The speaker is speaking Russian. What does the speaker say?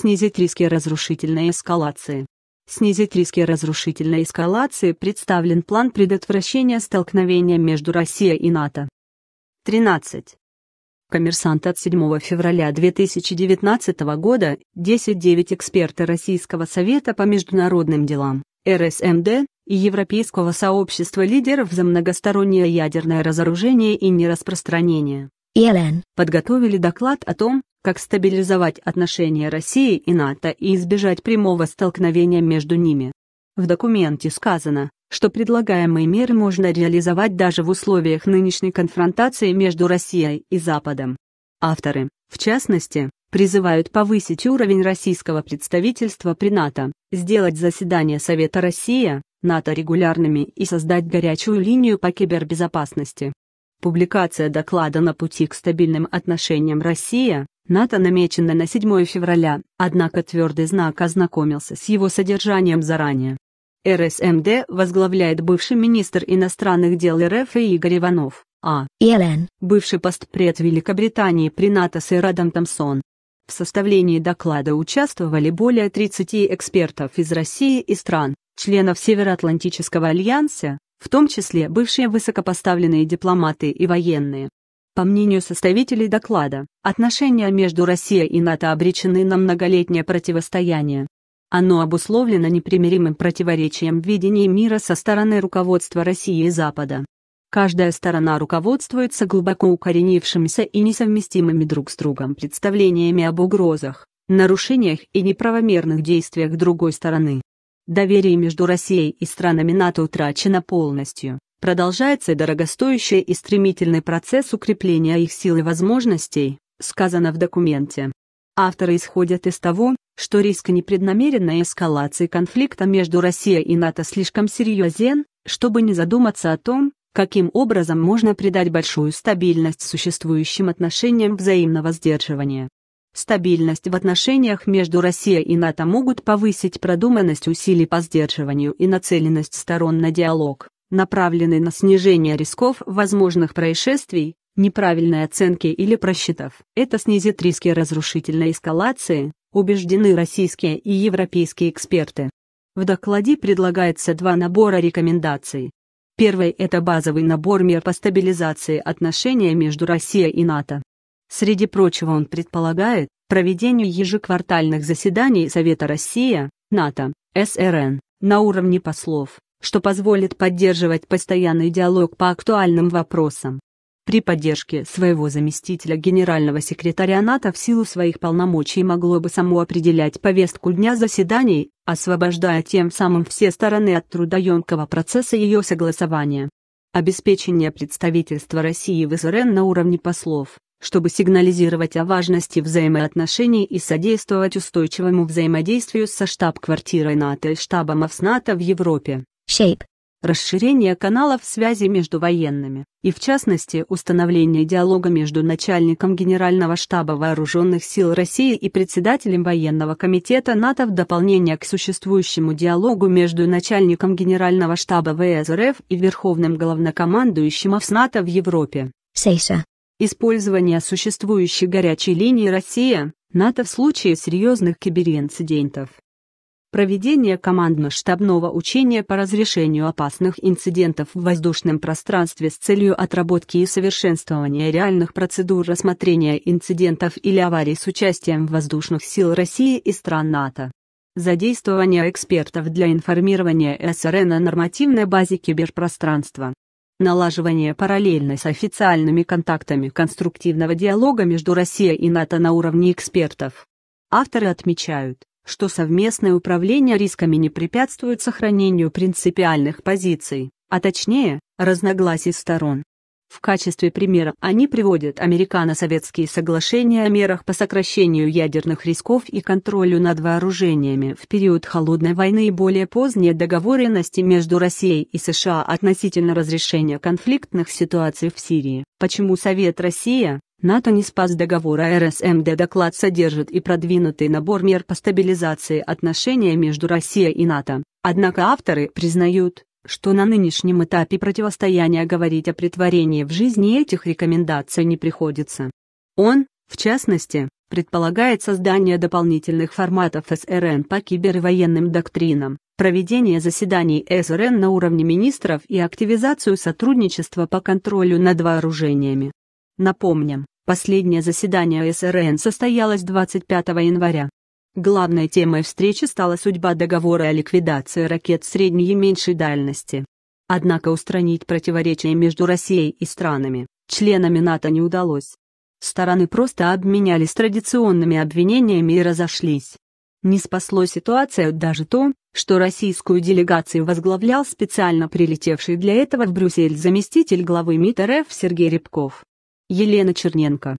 Снизить риски разрушительной эскалации. Снизить риски разрушительной эскалации представлен план предотвращения столкновения между Россией и НАТО. 13. Коммерсант от 7 февраля 2019 года 10:9 эксперты Российского совета по международным делам, РСМД, и Европейского сообщества лидеров за многостороннее ядерное разоружение и нераспространение, ЕЛН, подготовили доклад о том, как стабилизовать отношения России и НАТО и избежать прямого столкновения между ними. В документе сказано, что предлагаемые меры можно реализовать даже в условиях нынешней конфронтации между Россией и Западом. Авторы, в частности, призывают повысить уровень российского представительства при НАТО, сделать заседания Совета Россия, НАТО регулярными и создать горячую линию по кибербезопасности. Публикация доклада на пути к стабильным отношениям Россия НАТО намечена на 7 февраля, однако твердый знак ознакомился с его содержанием заранее. РСМД возглавляет бывший министр иностранных дел РФ Игорь Иванов, а ЕЛН – бывший постпред Великобритании при НАТО с Ирадом Томсон. В составлении доклада участвовали более 30 экспертов из России и стран, членов Североатлантического альянса, в том числе бывшие высокопоставленные дипломаты и военные. По мнению составителей доклада, отношения между Россией и НАТО обречены на многолетнее противостояние. Оно обусловлено непримиримым противоречием в видении мира со стороны руководства России и Запада. Каждая сторона руководствуется глубоко укоренившимися и несовместимыми друг с другом представлениями об угрозах, нарушениях и неправомерных действиях другой стороны. Доверие между Россией и странами НАТО утрачено полностью. Продолжается дорогостоящий и стремительный процесс укрепления их сил и возможностей, сказано в документе. Авторы исходят из того, что риск непреднамеренной эскалации конфликта между Россией и НАТО слишком серьезен, чтобы не задуматься о том, каким образом можно придать большую стабильность существующим отношениям взаимного сдерживания. Стабильность в отношениях между Россией и НАТО могут повысить продуманность усилий по сдерживанию и нацеленность сторон на диалог, направленный на снижение рисков возможных происшествий, неправильной оценки или просчетов. Это снизит риски разрушительной эскалации, убеждены российские и европейские эксперты. В докладе предлагается два набора рекомендаций. Первый – это базовый набор мер по стабилизации отношений между Россией и НАТО. Среди прочего он предполагает проведение ежеквартальных заседаний Совета Россия, НАТО, СРН на уровне послов, что позволит поддерживать постоянный диалог по актуальным вопросам. При поддержке своего заместителя генерального секретаря НАТО в силу своих полномочий могло бы само определять повестку дня заседаний, освобождая тем самым все стороны от трудоемкого процесса ее согласования. Обеспечение представительства России в СРН на уровне послов чтобы сигнализировать о важности взаимоотношений и содействовать устойчивому взаимодействию со штаб-квартирой НАТО и штабом ОФСНАТО в Европе. Shape. Расширение каналов связи между военными, и в частности установление диалога между начальником Генерального штаба Вооруженных сил России и председателем Военного комитета НАТО в дополнение к существующему диалогу между начальником Генерального штаба ВСРФ и Верховным главнокомандующим ОФСНАТО в Европе. Сейша. Использование существующей горячей линии Россия, НАТО в случае серьезных киберинцидентов. Проведение командно-штабного учения по разрешению опасных инцидентов в воздушном пространстве с целью отработки и совершенствования реальных процедур рассмотрения инцидентов или аварий с участием воздушных сил России и стран НАТО. Задействование экспертов для информирования СРН о нормативной базе киберпространства. Налаживание параллельной с официальными контактами конструктивного диалога между Россией и НАТО на уровне экспертов. Авторы отмечают, что совместное управление рисками не препятствует сохранению принципиальных позиций, а точнее, разногласий сторон. В качестве примера они приводят американо-советские соглашения о мерах по сокращению ядерных рисков и контролю над вооружениями в период Холодной войны и более поздние договоренности между Россией и США относительно разрешения конфликтных ситуаций в Сирии. Почему Совет Россия, НАТО не спас договора РСМД доклад содержит и продвинутый набор мер по стабилизации отношений между Россией и НАТО, однако авторы признают, что на нынешнем этапе противостояния говорить о притворении в жизни этих рекомендаций не приходится. Он, в частности, предполагает создание дополнительных форматов СРН по кибервоенным доктринам, проведение заседаний СРН на уровне министров и активизацию сотрудничества по контролю над вооружениями. Напомним, последнее заседание СРН состоялось 25 января. Главной темой встречи стала судьба договора о ликвидации ракет средней и меньшей дальности. Однако устранить противоречия между Россией и странами, членами НАТО не удалось. Стороны просто обменялись традиционными обвинениями и разошлись. Не спасло ситуацию даже то, что российскую делегацию возглавлял специально прилетевший для этого в Брюссель заместитель главы МИД РФ Сергей Рябков. Елена Черненко,